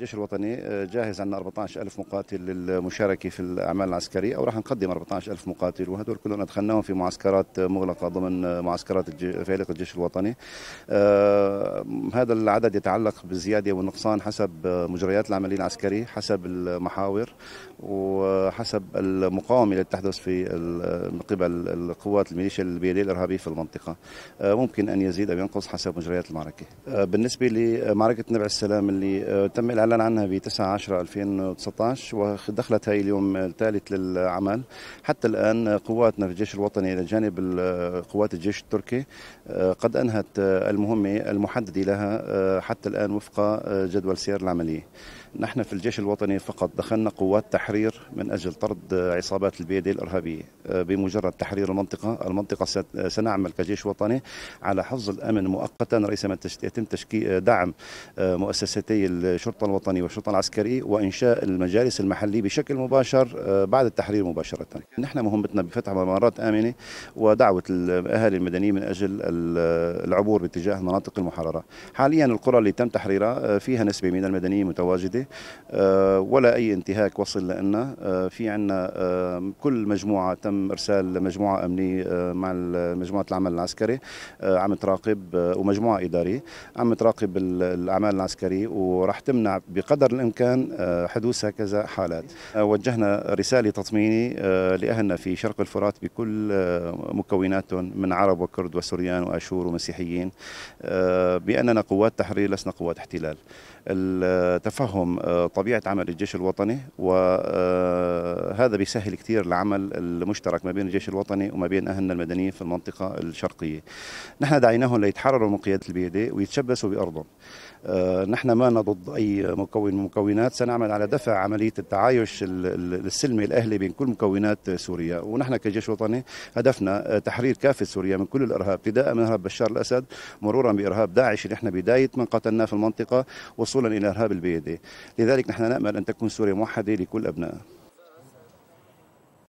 الجيش الوطني آه، جاهز عندنا 14000 مقاتل للمشاركه في الاعمال العسكريه او راح نقدم 14000 مقاتل وهدول كلهم ادخلناهم في معسكرات مغلقه ضمن معسكرات فيلق الجيش الوطني آه، هذا العدد يتعلق بالزياده والنقصان حسب مجريات العمليه العسكريه حسب المحاور وحسب المقاومه اللي تحدث في من قبل القوات الميليشيا البيليه الارهابيه في المنطقه آه، ممكن ان يزيد او ينقص حسب مجريات المعركه بالنسبه لمعركه نبع السلام اللي تم اللي أعلن عنها ب 9 10 2019 ودخلت هاي اليوم الثالث للعمل حتى الآن قواتنا في الجيش الوطني إلى جانب قوات الجيش التركي آه، قد أنهت آه، المهمة المحددة لها آه، حتى الآن وفق جدول سير العملية نحن في الجيش الوطني فقط دخلنا قوات تحرير من أجل طرد عصابات البيدي الإرهابية بمجرد تحرير المنطقة المنطقة سنعمل كجيش وطني على حفظ الأمن مؤقتا رئيس يتم تشكيل دعم مؤسستي الشرطة الوطني والشرطة العسكري وإنشاء المجالس المحلي بشكل مباشر آه، بعد التحرير مباشرة نحن مهمتنا بفتح ممرات آمنة ودعوة الأهالي المدنيين من أجل العبور باتجاه المناطق المحررة حاليا القرى اللي تم تحريرها آه، فيها نسبة من المدنيين متواجدة آه، ولا أي انتهاك وصل لنا في عندنا كل مجموعة تم إرسال مجموعة أمنية مع مجموعة العمل العسكري عم تراقب ومجموعة إدارية عم تراقب الأعمال العسكرية وراح تمنع بقدر الإمكان آه، حدوث هكذا حالات آه، وجهنا رسالة تطميني آه، لأهلنا في شرق الفرات بكل مكوناتهم من عرب وكرد وسوريان وأشور ومسيحيين بأننا قوات تحرير لسنا قوات احتلال التفهم طبيعة عمل الجيش الوطني وهذا بيسهل كثير العمل المشترك ما بين الجيش الوطني وما بين أهلنا المدنيين في المنطقة الشرقية نحن دعيناهم ليتحرروا من قيادة البيدة ويتشبثوا بأرضهم نحن ما ضد أي مكون مكونات سنعمل على دفع عملية التعايش السلمي الأهلي بين كل مكونات سوريا ونحن كجيش وطني هدفنا تحرير كافة سوريا من كل الإرهاب ابتداء من إرهاب بشار الأسد مرورا بإرهاب داعش اللي نحن بداية من قتلناه في المنطقة وصولا إلى إرهاب البيدي لذلك نحن نأمل أن تكون سوريا موحدة لكل أبنائها